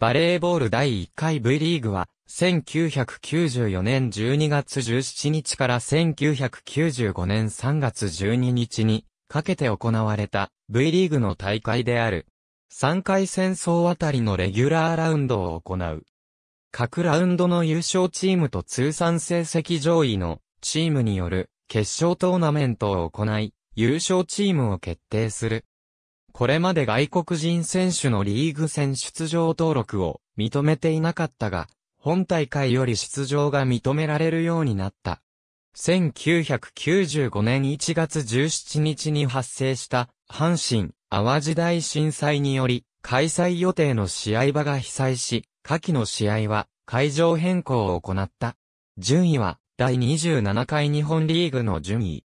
バレーボール第1回 V リーグは、1994年12月17日から1995年3月12日にかけて行われた V リーグの大会である。3回戦争あたりのレギュラーラウンドを行う。各ラウンドの優勝チームと通算成績上位のチームによる決勝トーナメントを行い、優勝チームを決定する。これまで外国人選手のリーグ戦出場登録を認めていなかったが、本大会より出場が認められるようになった。1995年1月17日に発生した阪神・淡路大震災により開催予定の試合場が被災し、下記の試合は会場変更を行った。順位は第27回日本リーグの順位。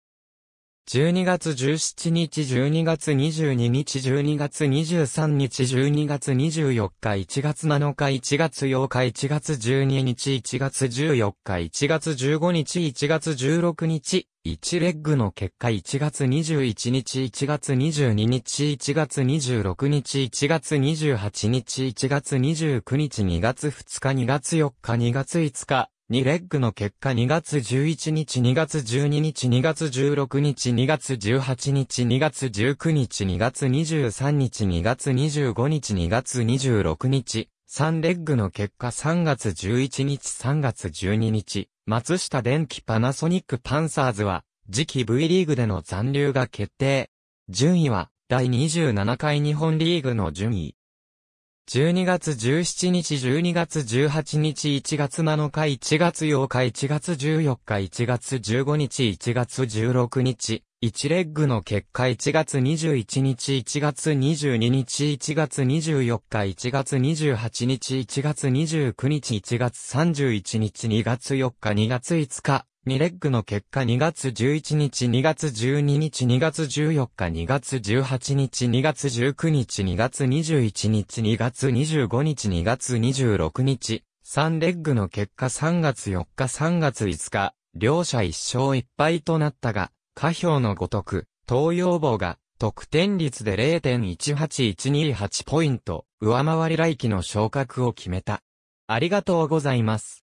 12月17日、12月22日、12月23日、12月24日、1月7日、1月8日、1月12日、1月14日、1月15日、1月16日、1レッグの結果1月21日、1月22日、1月26日、1月28日、1月29日、2月2日、2月4日、2月5日、2レッグの結果2月11日2月12日2月16日2月18日2月19日2月23日2月25日2月26日3レッグの結果3月11日3月12日松下電機パナソニックパンサーズは次期 V リーグでの残留が決定順位は第27回日本リーグの順位12月17日12月18日1月7日1月8日1月14日1月15日1月16日1レッグの結果1月21日1月22日1月24日1月28日1月29日1月31日2月4日2月5日2レッグの結果2月11日2月12日2月14日2月18日2月19日2月21日2月25日2月26日3レッグの結果3月4日3月5日両者一勝一敗となったが下表のごとく東洋棒が得点率で0.18128ポイント上回り来期の昇格を決めたありがとうございます